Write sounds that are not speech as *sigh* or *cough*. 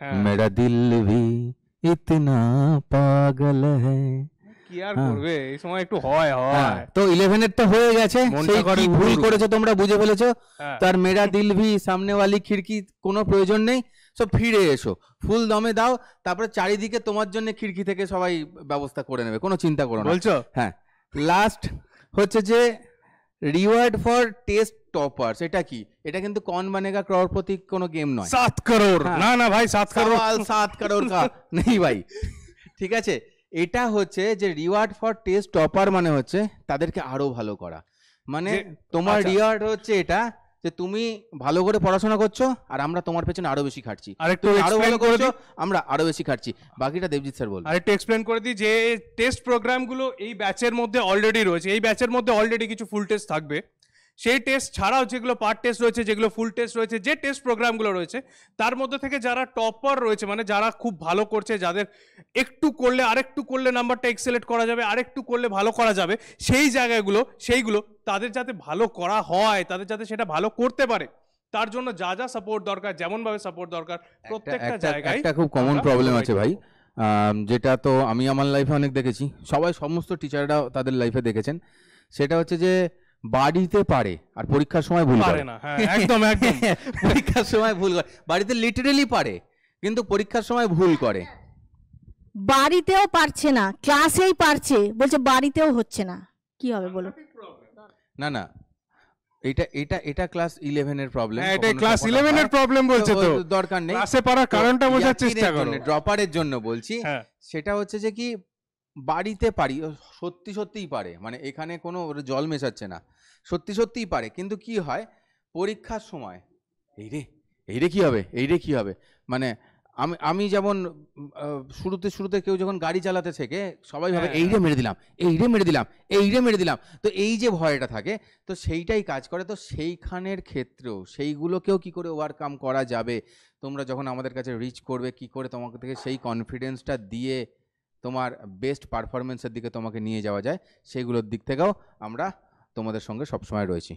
হ্যাঁ। মেরা দিল ভি ইতনা পাগল হ্যায় বুঝে ফেলেছো তার সামনে কোনো প্রয়োজন নেই ফিরে এসো ফুল দমে দাও তারপরে চারিদিকে তোমার জন্য খিড়কি থেকে সবাই ব্যবস্থা করে নেবে কোনো চিন্তা করো বলছো হ্যাঁ লাস্ট হচ্ছে যে রিওয়ার্ড ফর টেস্ট টপার্স এটা কি এটা কিন্তু কন বানেগা ক্রোড়পতি কোনো গেম নয় সাত করোড় হ্যাঁ। না না ভাই সাত করোড় সাত করোড় কা *laughs* নেই ভাই ঠিক আছে এটা হচ্ছে যে রিওয়ার্ড ফর টেস্ট টপার মানে হচ্ছে তাদেরকে আরো ভালো করা মানে তোমার রিওয়ার্ড আচ্ছা। হচ্ছে এটা যে তুমি ভালো করে পড়াশোনা করছো আর আমরা তোমার পেছনে আরো বেশি খাটছি একটু আরো ভালো করছো আমরা আরো বেশি খাটছি বাকিটা দেবজিৎ স্যার বল একটু এক্সপ্লেইন করে দিই যে টেস্ট প্রোগ্রামগুলো এই ব্যাচের মধ্যে অলরেডি রয়েছে এই ব্যাচের মধ্যে অলরেডি কিছু ফুল টেস্ট থাকবে সেই টেস্ট ছাড়াও যেগুলো পার্ট টেস্ট রয়েছে যেগুলো ফুল টেস্ট রয়েছে যে টেস্ট প্রোগ্রামগুলো রয়েছে তার মধ্যে থেকে যারা টপার রয়েছে মানে যারা খুব ভালো করছে যাদের একটু করলে আরেকটু করলে নাম্বারটা এক্সেলেট করা যাবে আরেকটু করলে ভালো করা যাবে সেই জায়গাগুলো সেইগুলো তাদের যাতে ভালো করা হয় তাদের যাতে সেটা ভালো করতে পারে তার জন্য যা যা সাপোর্ট দরকার যেমন ভাবে সাপোর্ট দরকার প্রত্যেকটা জায়গায় একটা খুব কমন প্রবলেম আছে ভাই যেটা তো আমি আমার লাইফে অনেক দেখেছি সবাই সমস্ত টিচাররা তাদের লাইফে দেখেছেন সেটা হচ্ছে যে বাড়িতে পারে আর পরীক্ষার সময় ভুল পারে না হ্যাঁ, একদম একদম *laughs* পরীক্ষার সময় ভুল করে বাড়িতে লিটারেলি পারে কিন্তু পরীক্ষার সময় ভুল করে বাড়িতেও পারছে না ক্লাসেই পারছে বলছে বাড়িতেও হচ্ছে না কি হবে বলো না না এটা এটা এটা ক্লাস 11 এর প্রবলেম এটা ক্লাস 11 এর প্রবলেম বলছে তো দরকার নেই ক্লাসে পড়ার কারণটা বোঝার চেষ্টা করো ড্রপারের জন্য বলছি হ্যাঁ। সেটা হচ্ছে যে কি বাড়িতে পারি সত্যি সত্যিই পারে মানে এখানে কোনো জল মেশাচ্ছে না সত্যি সত্যিই পারে কিন্তু কি হয় পরীক্ষার সময় এই রে এই রে কী হবে এই রে কী হবে মানে আমি আমি যেমন শুরুতে শুরুতে কেউ যখন গাড়ি চালাতে শেখে সবাই ভাবে হ্যাঁ। এই রে মেরে দিলাম এই রে মেরে দিলাম এই রে মেরে দিলাম তো এই যে ভয়টা থাকে তো সেইটাই কাজ করে তো সেইখানের ক্ষেত্রেও সেইগুলোকেও কি করে ওভারকাম করা যাবে তোমরা যখন আমাদের কাছে রিচ করবে কি করে তোমাকে থেকে সেই কনফিডেন্সটা দিয়ে তোমার বেস্ট পারফরমেন্সের দিকে তোমাকে নিয়ে যাওয়া যায় সেগুলোর দিক থেকেও আমরা তোমাদের সঙ্গে সবসময় রয়েছি